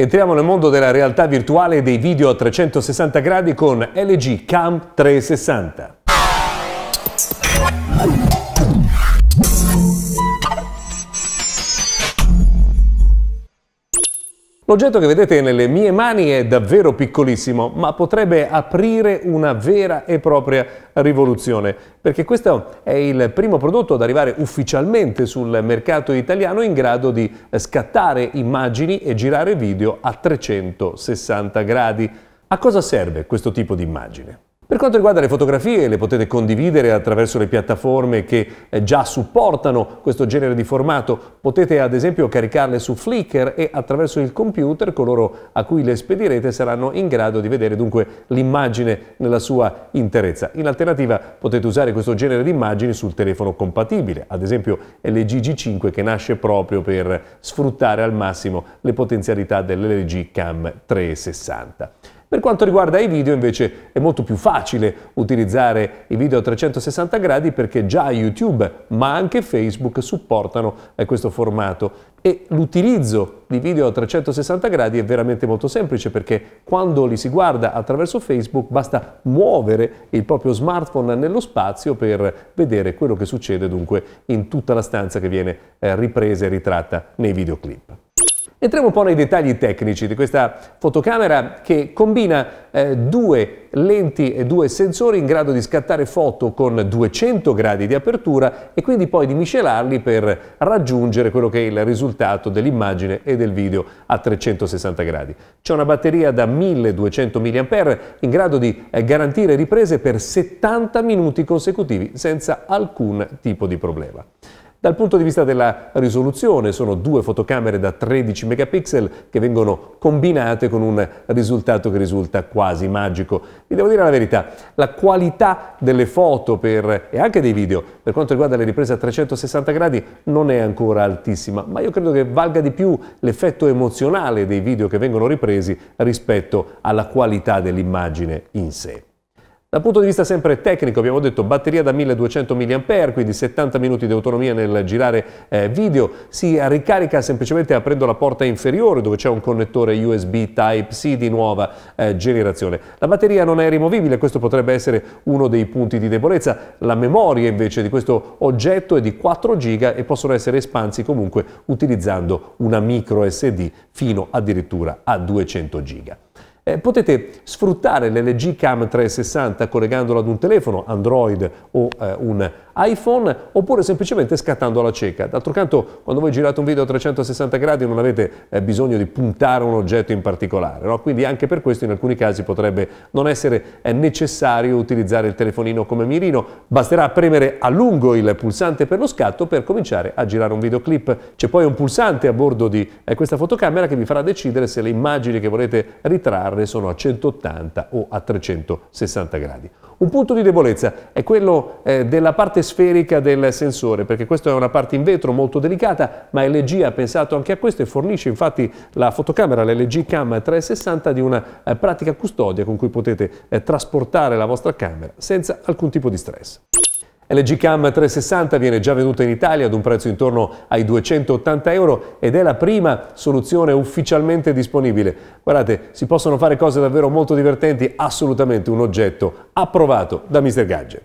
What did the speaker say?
Entriamo nel mondo della realtà virtuale e dei video a 360 gradi con LG Cam 360. L'oggetto che vedete nelle mie mani è davvero piccolissimo, ma potrebbe aprire una vera e propria rivoluzione, perché questo è il primo prodotto ad arrivare ufficialmente sul mercato italiano in grado di scattare immagini e girare video a 360 gradi. A cosa serve questo tipo di immagine? Per quanto riguarda le fotografie, le potete condividere attraverso le piattaforme che eh, già supportano questo genere di formato. Potete ad esempio caricarle su Flickr e attraverso il computer coloro a cui le spedirete saranno in grado di vedere dunque l'immagine nella sua interezza. In alternativa potete usare questo genere di immagini sul telefono compatibile, ad esempio LG G5 che nasce proprio per sfruttare al massimo le potenzialità dell'LG Cam 360. Per quanto riguarda i video invece è molto più facile utilizzare i video a 360 gradi perché già YouTube ma anche Facebook supportano eh, questo formato e l'utilizzo di video a 360 gradi è veramente molto semplice perché quando li si guarda attraverso Facebook basta muovere il proprio smartphone nello spazio per vedere quello che succede dunque in tutta la stanza che viene eh, ripresa e ritratta nei videoclip. Entriamo un po' nei dettagli tecnici di questa fotocamera che combina eh, due lenti e due sensori in grado di scattare foto con 200 gradi di apertura e quindi poi di miscelarli per raggiungere quello che è il risultato dell'immagine e del video a 360 gradi. C'è una batteria da 1200 mAh in grado di eh, garantire riprese per 70 minuti consecutivi senza alcun tipo di problema. Dal punto di vista della risoluzione sono due fotocamere da 13 megapixel che vengono combinate con un risultato che risulta quasi magico. Vi devo dire la verità, la qualità delle foto per, e anche dei video per quanto riguarda le riprese a 360 gradi non è ancora altissima, ma io credo che valga di più l'effetto emozionale dei video che vengono ripresi rispetto alla qualità dell'immagine in sé. Dal punto di vista sempre tecnico abbiamo detto batteria da 1200 mAh, quindi 70 minuti di autonomia nel girare eh, video, si ricarica semplicemente aprendo la porta inferiore dove c'è un connettore USB Type-C di nuova eh, generazione. La batteria non è rimovibile, questo potrebbe essere uno dei punti di debolezza, la memoria invece di questo oggetto è di 4 GB e possono essere espansi comunque utilizzando una micro SD fino addirittura a 200 GB eh, potete sfruttare l'LG Cam 360 collegandolo ad un telefono Android o eh, un iPhone oppure semplicemente scattando alla cieca. D'altro canto, quando voi girate un video a 360 gradi non avete eh, bisogno di puntare un oggetto in particolare, no? quindi anche per questo in alcuni casi potrebbe non essere eh, necessario utilizzare il telefonino come mirino, basterà premere a lungo il pulsante per lo scatto per cominciare a girare un videoclip. C'è poi un pulsante a bordo di eh, questa fotocamera che vi farà decidere se le immagini che volete ritrarre sono a 180 o a 360 gradi. Un punto di debolezza è quello eh, della parte sferica del sensore, perché questa è una parte in vetro molto delicata, ma LG ha pensato anche a questo e fornisce infatti la fotocamera, l'LG Cam 360, di una eh, pratica custodia con cui potete eh, trasportare la vostra camera senza alcun tipo di stress. LG Cam 360 viene già venduta in Italia ad un prezzo intorno ai 280 euro ed è la prima soluzione ufficialmente disponibile. Guardate, si possono fare cose davvero molto divertenti, assolutamente un oggetto approvato da Mr. Gadget.